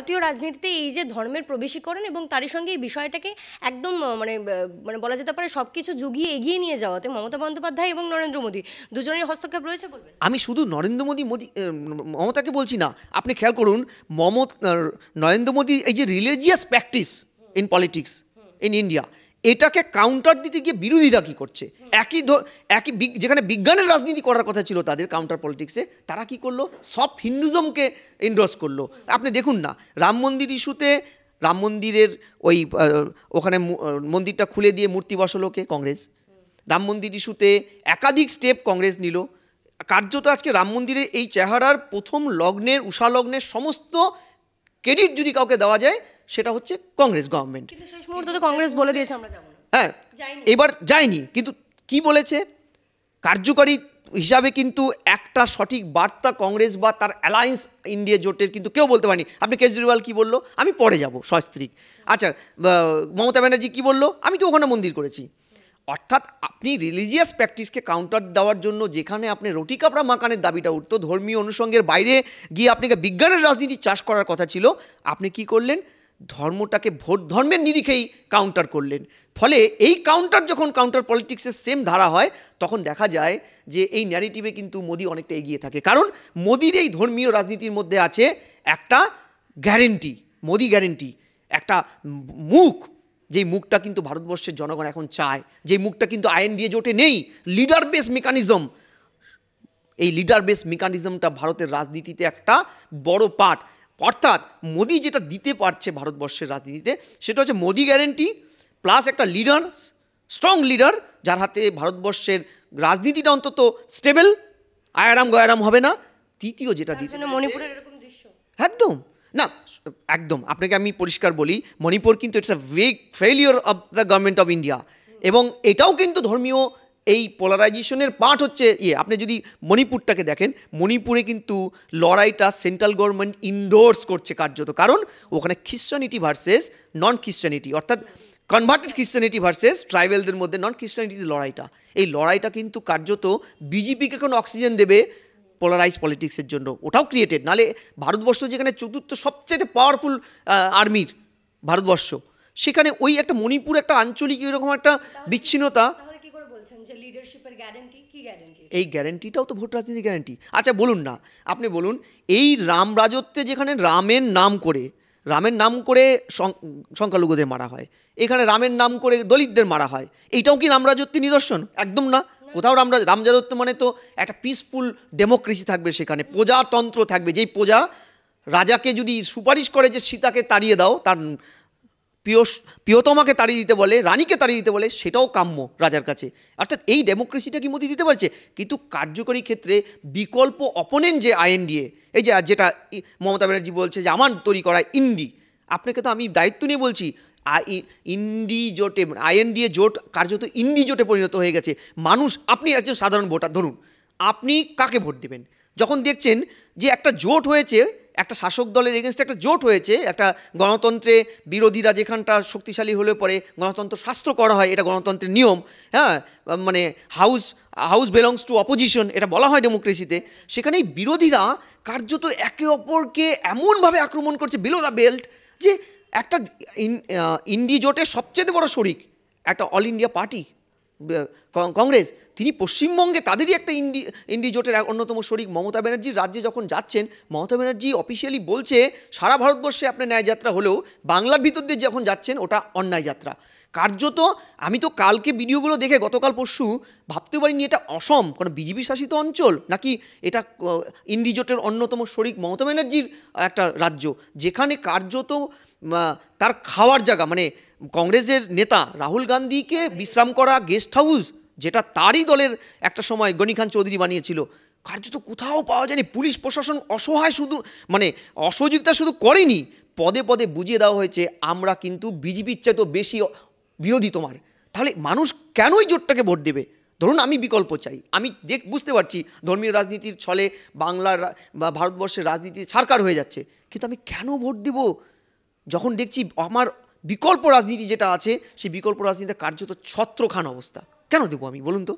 ভারতীয় রাজনীতিতে এই যে ধর্মের প্রবেশীকরণ এবং তারই সঙ্গে এই বিষয়টাকে একদম মানে মানে বলা যেতে পারে সব কিছু যুগিয়ে এগিয়ে নিয়ে যাওয়াতে মমতা বন্দ্যোপাধ্যায় এবং নরেন্দ্র মোদী দুজনের হস্তক্ষেপ রয়েছে বলবেন আমি শুধু নরেন্দ্র মোদী মোদী মমতাকে বলছি না আপনি খেয়াল করুন মমত নরেন্দ্র মোদী এই যে religious practice in politics in India এটাকে কাউন্টার দিতে গিয়ে বিরোধীরা কী করছে একই একই যেখানে বিজ্ঞানের রাজনীতি করার কথা ছিল তাদের কাউন্টার পলিটিক্সে তারা কি করলো সব হিন্দুজমকে এন্ডোর্স করলো আপনি দেখুন না রাম মন্দির ইস্যুতে রাম মন্দিরের ওই ওখানে মন্দিরটা খুলে দিয়ে মূর্তি বসালোকে কংগ্রেস রাম মন্দির ইস্যুতে একাধিক স্টেপ কংগ্রেস নিল কার্যত আজকে রাম মন্দিরের এই চেহারার প্রথম লগ্নের উষা লগ্নের সমস্ত ক্রেডিট যদি কাউকে দেওয়া যায় সেটা হচ্ছে কংগ্রেস গভর্নমেন্ট তো কংগ্রেস বলে দিয়েছে আমরা হ্যাঁ এবার যায়নি কিন্তু কি বলেছে কার্যকরী হিসাবে কিন্তু একটা সঠিক বার্তা কংগ্রেস বা তার অ্যালায়েন্স ইন্ডিয়া জোটের কিন্তু কেউ বলতে পারেনি আপনি কেজরিওয়াল কি বললো আমি পরে যাব সস্ত্রিক আচ্ছা মমতা ব্যানার্জি কি বললো আমি তো ওখানে মন্দির করেছি অর্থাৎ আপনি রিলিজিয়াস প্র্যাকটিসকে কাউন্টার দেওয়ার জন্য যেখানে আপনি রুটি কাপড়া মাকানের দাবিটা উঠতো ধর্মীয় অনুষঙ্গের বাইরে গিয়ে আপনাকে বিজ্ঞানের রাজনীতি চাষ করার কথা ছিল আপনি কি করলেন ধর্মটাকে ভোট ধর্মের নিরিখেই কাউন্টার করলেন ফলে এই কাউন্টার যখন কাউন্টার পলিটিক্সের সেম ধারা হয় তখন দেখা যায় যে এই ন্যারেটিভে কিন্তু মোদি অনেকটা এগিয়ে থাকে কারণ মোদির এই ধর্মীয় রাজনীতির মধ্যে আছে একটা গ্যারেন্টি মোদি গ্যারেন্টি একটা মুখ যেই মুখটা কিন্তু ভারতবর্ষের জনগণ এখন চায় যেই মুখটা কিন্তু দিয়ে জোটে নেই লিডার বেস মেকানিজম এই লিডার বেস মেকানিজমটা ভারতের রাজনীতিতে একটা বড় পার্ট অর্থাৎ মোদি যেটা দিতে পারছে ভারতবর্ষের রাজনীতিতে সেটা হচ্ছে মোদি গ্যারেন্টি প্লাস একটা লিডার স্ট্রং লিডার যার হাতে ভারতবর্ষের রাজনীতিটা অন্তত স্টেবল আয়ারাম গয়ারাম হবে না তৃতীয় যেটা দিতে একদম না একদম আপনাকে আমি পরিষ্কার বলি মণিপুর কিন্তু it's a big failure of the government of India এবং এটাও কিন্তু ধর্মীয় এই পোলারাইজেশনের পার্ট হচ্ছে ইয়ে আপনি যদি মণিপুরটাকে দেখেন মণিপুরে কিন্তু লড়াইটা সেন্ট্রাল গভর্নমেন্ট ইনডোর্স করছে কার্যত কারণ ওখানে খ্রিশ্চানিটি ভার্সেস নন খ্রিশ্চানিটি অর্থাৎ কনভার্টেড খ্রিশ্চানিটি ভার্সেস ট্রাইবেলদের মধ্যে নন খ্রিশ্চানিটির লড়াইটা এই লড়াইটা কিন্তু কার্যত বিজেপিকে কোনো অক্সিজেন দেবে পোলারাইজ পলিটিক্সের জন্য ওটাও ক্রিয়েটেড নালে ভারতবর্ষ যেখানে চতুর্থ সবচেয়ে পাওয়ারফুল আর্মির ভারতবর্ষ সেখানে ওই একটা মণিপুর একটা আঞ্চলিক এরকম একটা বিচ্ছিন্নতা বলছেন যে লিডারশিপের গ্যারান্টি কি গ্যারান্টি এই গ্যারান্টিটাও তো ভোট রাজনীতি গ্যারান্টি আচ্ছা বলুন না আপনি বলুন এই রাম রাজত্বে যেখানে রামের নাম করে রামের নাম করে সংখ্যালঘুদের মারা হয় এখানে রামের নাম করে দলিতদের মারা হয় এইটাও কি রাম রাজত্বে নিদর্শন একদম না কোথাও রাম রাম রাজত্ব মানে তো একটা পিসফুল ডেমোক্রেসি থাকবে সেখানে প্রজাতন্ত্র থাকবে যেই প্রজা রাজাকে যদি সুপারিশ করে যে সীতাকে তাড়িয়ে দাও তার প্রিয় প্রিয়তমাকে তাড়িয়ে দিতে বলে রানীকে তাড়িয়ে দিতে বলে সেটাও কাম্য রাজার কাছে অর্থাৎ এই ডেমোক্রেসিটা কি মোদি দিতে পারছে কিন্তু কার্যকরী ক্ষেত্রে বিকল্প অপোনেন্ট যে আইএনডিএ এই যে যেটা মমতা ব্যানার্জি বলছে যে আমার তৈরি করা ইন্ডি আপনাকে তো আমি দায়িত্ব নিয়ে বলছি ইন্ডি জোটে আইএনডিএ জোট কার্যত ইন্ডি জোটে পরিণত হয়ে গেছে মানুষ আপনি একজন সাধারণ ভোটার ধরুন আপনি কাকে ভোট দেবেন যখন দেখছেন যে একটা জোট হয়েছে একটা শাসক দলের এগেনস্টে একটা জোট হয়েছে একটা গণতন্ত্রে বিরোধীরা যেখানটা শক্তিশালী হলে পরে গণতন্ত্র শাস্ত্র করা হয় এটা গণতন্ত্রের নিয়ম হ্যাঁ মানে house house belongs to opposition এটা বলা হয় ডেমোক্রেসিতে সেখানেই বিরোধীরা কার্যত একে অপরকে এমনভাবে আক্রমণ করছে বিলো দ্য বেল্ট যে একটা ইন্ডি জোটের সবচেয়ে বড় শরিক একটা অল ইন্ডিয়া পার্টি কংগ্রেস তিনি পশ্চিমবঙ্গে তাদেরই একটা ইন্ডি ইন্ডিজোটের অন্যতম শরিক মমতা ব্যানার্জির রাজ্যে যখন যাচ্ছেন মমতা ব্যানার্জি অফিসিয়ালি বলছে সারা ভারতবর্ষে আপনার ন্যায় যাত্রা হলেও বাংলার ভিতর দিয়ে যখন যাচ্ছেন ওটা অন্যায় যাত্রা কার্যত আমি তো কালকে ভিডিওগুলো দেখে গতকাল পরশু ভাবতে পারিনি এটা অসম কারণ বিজেপি শাসিত অঞ্চল নাকি এটা ইন্ডিজোটের অন্যতম শরিক মমতা ব্যানার্জির একটা রাজ্য যেখানে কার্যত তার খাওয়ার জায়গা মানে কংগ্রেসের নেতা রাহুল গান্ধীকে বিশ্রাম করা গেস্ট হাউস যেটা তারই দলের একটা সময় গনি খান চৌধুরী বানিয়েছিল কার্যত কোথাও পাওয়া যায়নি পুলিশ প্রশাসন অসহায় শুধু মানে অসহযোগিতা শুধু করেনি পদে পদে বুঝিয়ে দেওয়া হয়েছে আমরা কিন্তু বিজেপির তো বেশি বিরোধী তোমার তাহলে মানুষ কেনই জোটটাকে ভোট দেবে ধরুন আমি বিকল্প চাই আমি দেখ বুঝতে পারছি ধর্মীয় রাজনীতির ছলে বাংলার বা ভারতবর্ষের রাজনীতি ছাড়কার হয়ে যাচ্ছে কিন্তু আমি কেন ভোট দেব যখন দেখছি আমার বিকল্প রাজনীতি যেটা আছে সেই বিকল্প রাজনীতিতে কার্যত ছত্রখান অবস্থা কেন দেবো আমি বলুন তো